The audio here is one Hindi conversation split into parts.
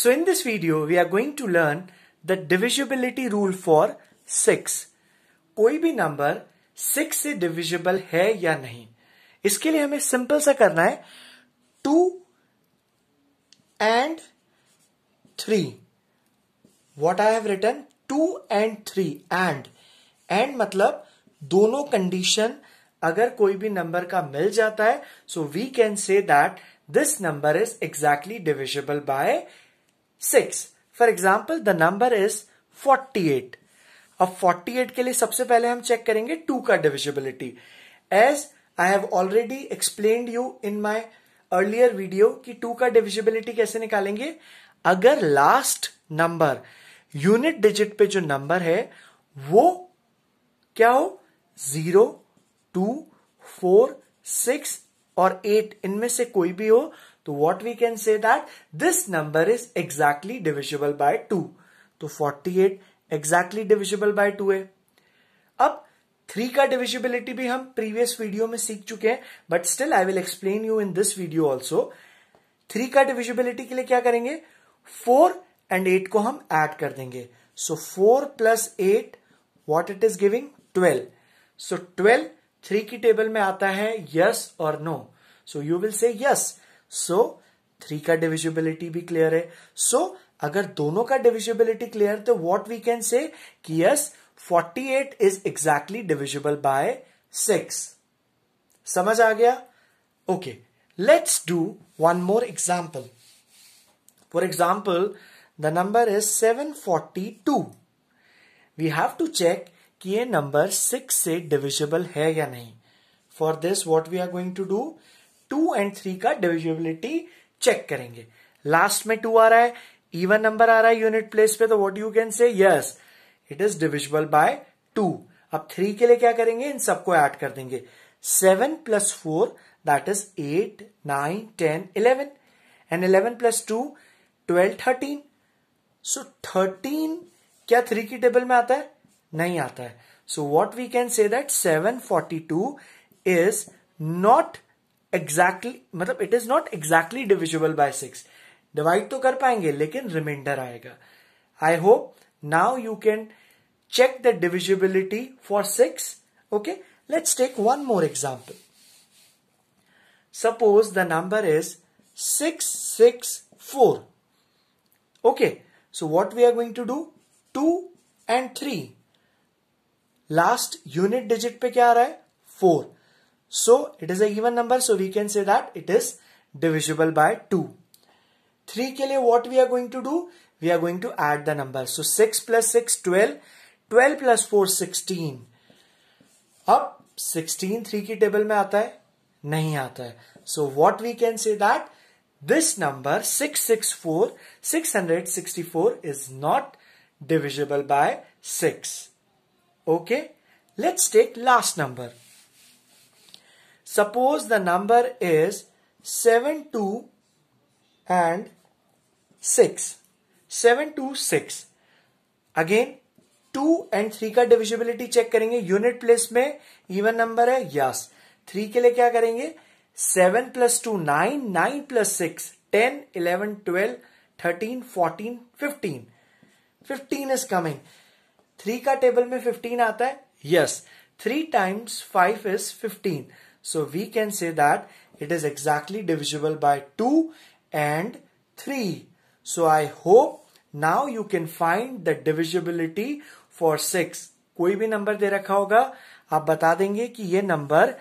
So in this video, we are going to learn the divisibility rule for 6. कोई भी नंबर 6 से डिविजिबल है या नहीं इसके लिए हमें सिंपल सा करना है two and three what I have return two and three and and मतलब दोनों कंडीशन अगर कोई भी नंबर का मिल जाता है so we can say that this number is exactly divisible by six for example the number is forty eight अब फोर्टी एट के लिए सबसे पहले हम चेक करेंगे टू का divisibility as I have already explain you in my earlier video कि टू का डिविजिबिलिटी कैसे निकालेंगे अगर लास्ट नंबर यूनिट डिजिट पे जो नंबर है वो क्या हो जीरो टू फोर सिक्स और एट इनमें से कोई भी हो तो what we can say that this number is exactly divisible by two तो forty eight exactly divisible by two है अब थ्री का डिविजिबिलिटी भी हम प्रीवियस वीडियो में सीख चुके हैं but still I will explain you in this video also three का डिविजिबिलिटी के लिए क्या करेंगे फोर एंड एट को हम एड कर देंगे so four plus eight what it is giving twelve so twelve three की टेबल में आता है यस और no so you will say yes so three का डिविजिबिलिटी भी क्लियर है सो so, अगर दोनों का डिविजिबिलिटी क्लियर तो व्हाट वी कैन से कि yes 48 is exactly divisible by six समझ आ गया okay let's do one more example for example the number is 742 have to check 742 कि ये नंबर सिक्स से डिविजिबल है या नहीं for this what we are going to do two and three का डिविजिबिलिटी चेक करेंगे लास्ट में टू आ रहा है इवन नंबर आ रहा है यूनिट प्लेस पे तो what you can say yes it is divisible by two अब थ्री के लिए क्या करेंगे इन सबको एड कर देंगे seven plus four that is eight nine ten eleven and eleven plus two twelve thirteen so thirteen क्या थ्री की टेबल में आता है नहीं आता है so what we can say that seven forty two is not exactly मतलब it is not exactly divisible by six divide तो कर पाएंगे लेकिन रिमाइंडर आएगा I hope now you can check the divisibility for six okay let's take one more example suppose the number is six six four okay so what we are going to do two and three last unit digit पे क्या आ रहा है four so it is even number so we can say that it is divisible by two three के लिए what we are going to do we are going to add the number so six plus six twelve twelve plus four sixteen अब सिक्सटीन थ्री की टेबल में आता है नहीं आता है so what we can say that this number six six four six hundred sixty four is not divisible by six Okay, let's take last number. Suppose the number is 7, 2 and 6. 7, 2, 6. Again, two and three का डिविजिबिलिटी चेक करेंगे यूनिट प्लेस में इवन नंबर है यस थ्री के लिए क्या करेंगे seven plus two nine nine plus six ten eleven twelve thirteen fourteen fifteen fifteen is coming three का टेबल में फिफ्टीन आता है yes three times five is fifteen so we can say that it is exactly divisible by two and three so I hope now you can find the divisibility for six कोई भी नंबर दे रखा होगा आप बता देंगे कि ये नंबर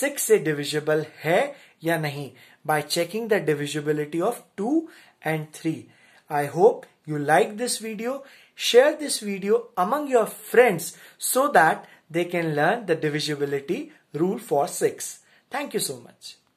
सिक्स से डिविजिबल है या नहीं by checking the divisibility of two and three I hope you like this video share this video among your friends so that they can learn the divisibility rule for 6. Thank you so much.